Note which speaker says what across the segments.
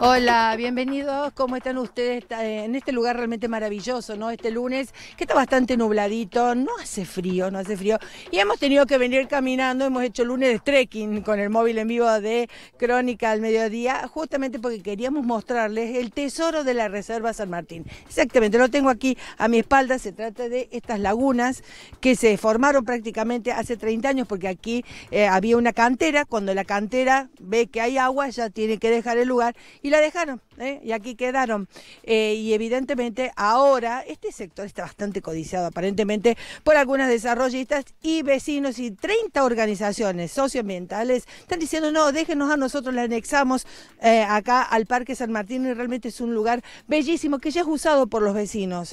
Speaker 1: Hola, bienvenidos. ¿Cómo están ustedes eh, en este lugar realmente maravilloso, no? Este lunes que está bastante nubladito, no hace frío, no hace frío. Y hemos tenido que venir caminando, hemos hecho lunes trekking con el móvil en vivo de Crónica al mediodía, justamente porque queríamos mostrarles el tesoro de la Reserva San Martín. Exactamente, lo tengo aquí a mi espalda, se trata de estas lagunas que se formaron prácticamente hace 30 años porque aquí eh, había una cantera, cuando la cantera ve que hay agua ya tiene que dejar el lugar y la dejaron, ¿eh? y aquí quedaron. Eh, y evidentemente ahora este sector está bastante codiciado aparentemente por algunas desarrollistas y vecinos y 30 organizaciones socioambientales están diciendo, no, déjenos a nosotros, la anexamos eh, acá al Parque San Martín y realmente es un lugar bellísimo que ya es usado por los vecinos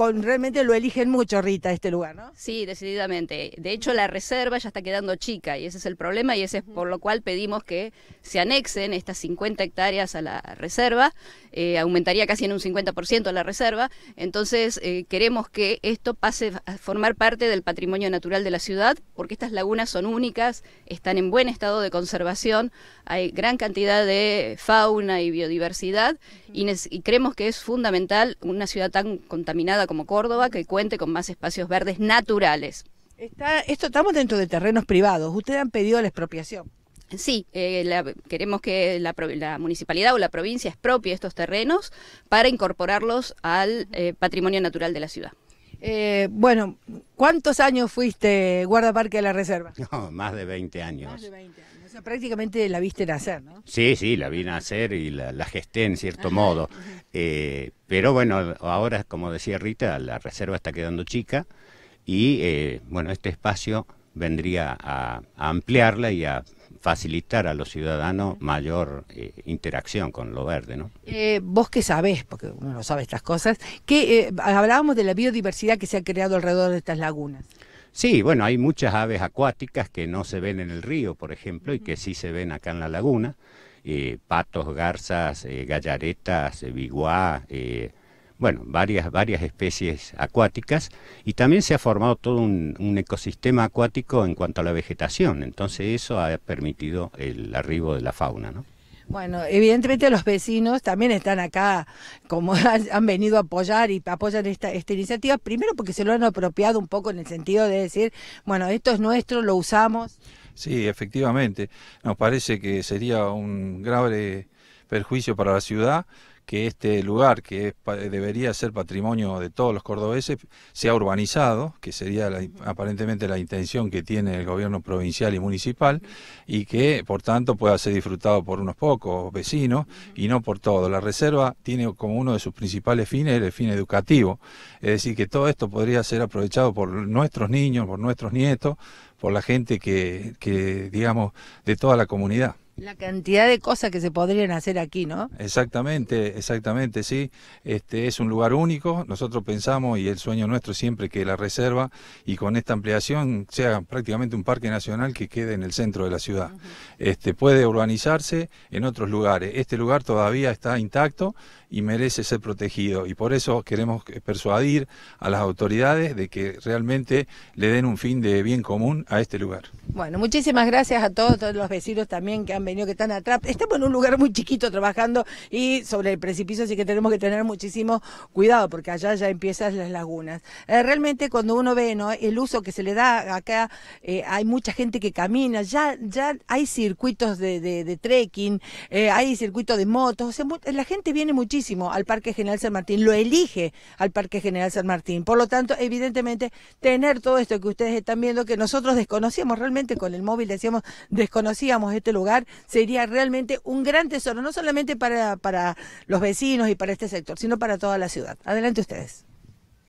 Speaker 1: con, realmente lo eligen mucho, Rita, este lugar, ¿no?
Speaker 2: Sí, decididamente. De hecho, la reserva ya está quedando chica y ese es el problema y ese es por lo cual pedimos que se anexen estas 50 hectáreas a la reserva. Eh, aumentaría casi en un 50% la reserva. Entonces, eh, queremos que esto pase a formar parte del patrimonio natural de la ciudad porque estas lagunas son únicas, están en buen estado de conservación, hay gran cantidad de fauna y biodiversidad y, y creemos que es fundamental una ciudad tan contaminada como Córdoba que cuente con más espacios verdes naturales.
Speaker 1: esto estamos dentro de terrenos privados. Ustedes han pedido la expropiación.
Speaker 2: Sí, eh, queremos que la, municipalidad o la provincia expropie estos terrenos para incorporarlos al eh, patrimonio natural de la ciudad.
Speaker 3: Eh,
Speaker 1: bueno, ¿cuántos años fuiste guardaparque de la reserva?
Speaker 3: más de 20 años. Más de 20 años
Speaker 1: prácticamente la viste nacer, ¿no?
Speaker 3: Sí, sí, la vi nacer y la, gesté en cierto modo. Eh, pero bueno, ahora, como decía Rita, la reserva está quedando chica y eh, bueno, este espacio vendría a, ampliarla y a facilitar a los ciudadanos mayor eh, interacción con lo verde, ¿no?
Speaker 1: vos que sabés, porque uno no sabe estas cosas, que hablábamos de la biodiversidad que se ha creado alrededor de estas lagunas.
Speaker 3: Sí, bueno, hay muchas aves acuáticas que no se ven en el río, por ejemplo, y que sí se ven acá en la laguna. Eh, patos, garzas, eh, gallaretas, eh, biguá, bueno, varias, varias especies acuáticas. Y también se ha formado todo un, un ecosistema acuático en cuanto a la vegetación. Entonces eso ha permitido el arribo de la fauna, ¿no?
Speaker 1: Bueno, evidentemente los vecinos también están acá, como han, venido a apoyar y apoyan esta, esta iniciativa, primero porque se lo han apropiado un poco en el sentido de decir, bueno, esto es nuestro, lo usamos.
Speaker 4: Sí, efectivamente, nos parece que sería un grave perjuicio para la ciudad que este lugar, que debería ser patrimonio de todos los cordobeses, sea urbanizado, que sería aparentemente la intención que tiene el gobierno provincial y municipal, y que por tanto pueda ser disfrutado por unos pocos vecinos y no por todos. La reserva tiene como uno de sus principales fines el fin educativo, es decir, que todo esto podría ser aprovechado por nuestros niños, por nuestros nietos, por la gente que digamos, de toda la comunidad.
Speaker 1: La cantidad de cosas que se podrían hacer aquí, ¿no?
Speaker 4: Exactamente, exactamente, sí. Este es un lugar único. Nosotros pensamos y el sueño nuestro siempre que la reserva y con esta ampliación sea prácticamente un parque nacional que quede en el centro de la ciudad. Este puede urbanizarse en otros lugares. Este lugar todavía está intacto y merece ser protegido y por eso queremos persuadir a las autoridades de que realmente le den un fin de bien común a este lugar.
Speaker 1: Bueno, muchísimas gracias a todos, los vecinos también que han venido, que están atrás. Estamos en un lugar muy chiquito trabajando y sobre el precipicio, así que tenemos que tener muchísimo cuidado porque allá ya empiezan las lagunas. Eh, realmente cuando uno ve ¿no? el uso que se le da acá, eh, hay mucha gente que camina, ya, ya hay circuitos de, trekking, eh, hay circuitos de motos, la gente viene muchísimo al Parque General San Martín, lo elige al Parque General San Martín. Por lo tanto, evidentemente, tener todo esto que ustedes están viendo, que nosotros desconocíamos realmente, con el móvil decíamos, desconocíamos este lugar, sería realmente un gran tesoro, no solamente para los vecinos y para este sector, sino para toda la ciudad. Adelante ustedes.